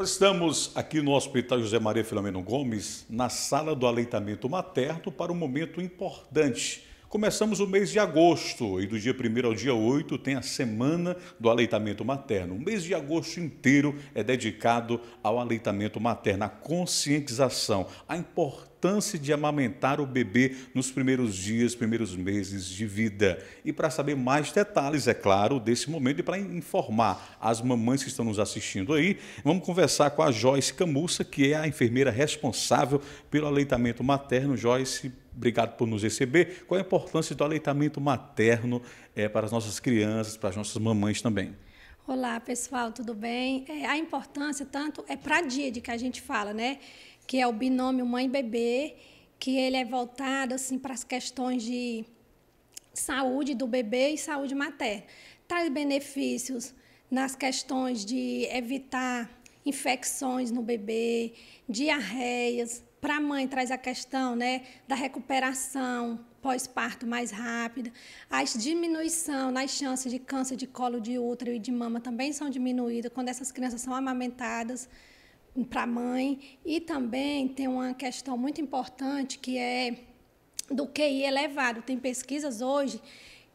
Nós estamos aqui no Hospital José Maria Filomeno Gomes, na sala do aleitamento materno, para um momento importante Começamos o mês de agosto e do dia 1 ao dia 8 tem a Semana do Aleitamento Materno. O mês de agosto inteiro é dedicado ao aleitamento materno, à conscientização, à importância de amamentar o bebê nos primeiros dias, primeiros meses de vida. E para saber mais detalhes, é claro, desse momento e para informar as mamães que estão nos assistindo aí, vamos conversar com a Joyce Camussa, que é a enfermeira responsável pelo aleitamento materno. Joyce, obrigado por nos receber. Qual a importância do aleitamento materno é, para as nossas crianças, para as nossas mamães também? Olá, pessoal, tudo bem? É, a importância tanto é para a DID que a gente fala, né? Que é o binômio mãe-bebê, que ele é voltado assim para as questões de saúde do bebê e saúde materna. Traz benefícios nas questões de evitar infecções no bebê, diarreias, para a mãe traz a questão né, da recuperação pós-parto mais rápida, as diminuição nas chances de câncer de colo de útero e de mama também são diminuídas quando essas crianças são amamentadas para a mãe e também tem uma questão muito importante que é do QI elevado. Tem pesquisas hoje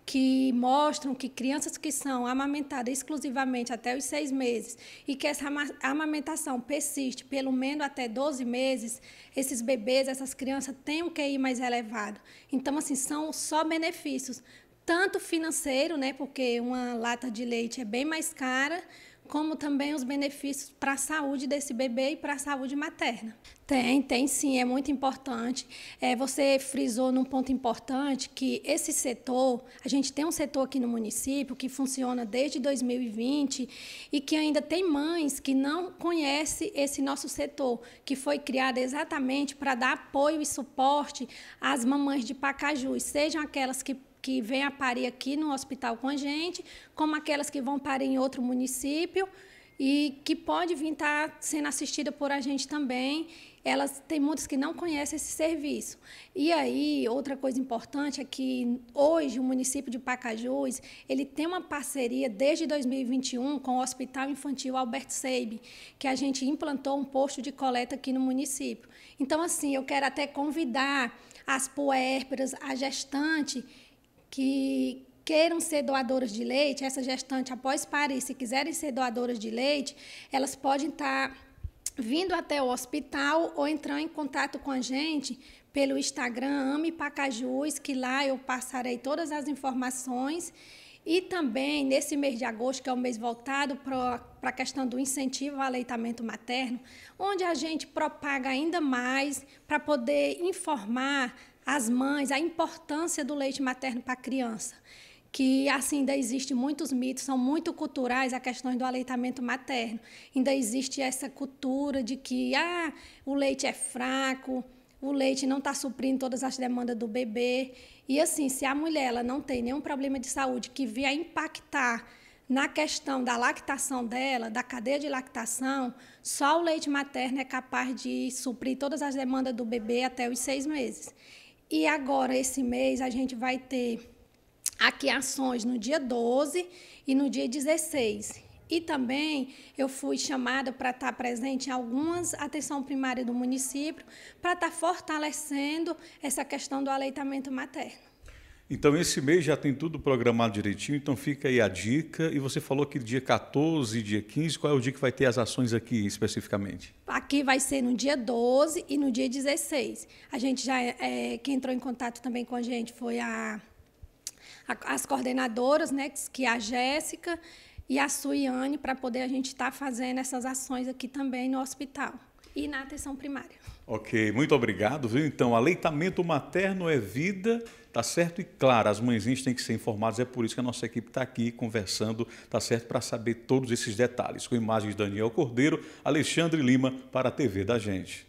que mostram que crianças que são amamentadas exclusivamente até os seis meses e que essa amamentação persiste pelo menos até 12 meses, esses bebês, essas crianças têm um QI mais elevado. Então, assim, são só benefícios, tanto financeiro, né, porque uma lata de leite é bem mais cara, como também os benefícios para a saúde desse bebê e para a saúde materna. Tem, tem sim, é muito importante. É, você frisou num ponto importante que esse setor, a gente tem um setor aqui no município que funciona desde 2020 e que ainda tem mães que não conhecem esse nosso setor, que foi criado exatamente para dar apoio e suporte às mamães de Pacajus, sejam aquelas que que vêm a parir aqui no hospital com a gente, como aquelas que vão parir em outro município, e que pode vir estar tá sendo assistida por a gente também. Elas tem muitas que não conhecem esse serviço. E aí, outra coisa importante é que hoje o município de Pacajus, ele tem uma parceria desde 2021 com o Hospital Infantil Albert Seib, que a gente implantou um posto de coleta aqui no município. Então, assim, eu quero até convidar as puérperas, a gestante que queiram ser doadoras de leite, essa gestante após parir, se quiserem ser doadoras de leite, elas podem estar vindo até o hospital ou entrar em contato com a gente pelo Instagram Ame Pacajus, que lá eu passarei todas as informações. E também, nesse mês de agosto, que é o mês voltado para a questão do incentivo ao aleitamento materno, onde a gente propaga ainda mais para poder informar as mães a importância do leite materno para a criança que assim, ainda existe muitos mitos, são muito culturais a questão do aleitamento materno. Ainda existe essa cultura de que ah, o leite é fraco, o leite não está suprindo todas as demandas do bebê. E assim, se a mulher ela não tem nenhum problema de saúde que vier impactar na questão da lactação dela, da cadeia de lactação, só o leite materno é capaz de suprir todas as demandas do bebê até os seis meses. E agora, esse mês, a gente vai ter aqui ações no dia 12 e no dia 16. E também eu fui chamada para estar presente em algumas atenção primária do município para estar fortalecendo essa questão do aleitamento materno. Então, esse mês já tem tudo programado direitinho, então fica aí a dica. E você falou que dia 14 e dia 15, qual é o dia que vai ter as ações aqui especificamente? Aqui vai ser no dia 12 e no dia 16. A gente já, é, quem entrou em contato também com a gente foi a as coordenadoras, né, que é a Jéssica e a Suiane, para poder a gente estar tá fazendo essas ações aqui também no hospital e na atenção primária. Ok, muito obrigado. Então, aleitamento materno é vida, tá certo? E claro, as mãezinhas têm que ser informadas, é por isso que a nossa equipe está aqui conversando, tá certo? Para saber todos esses detalhes. Com imagens de Daniel Cordeiro, Alexandre Lima, para a TV da gente.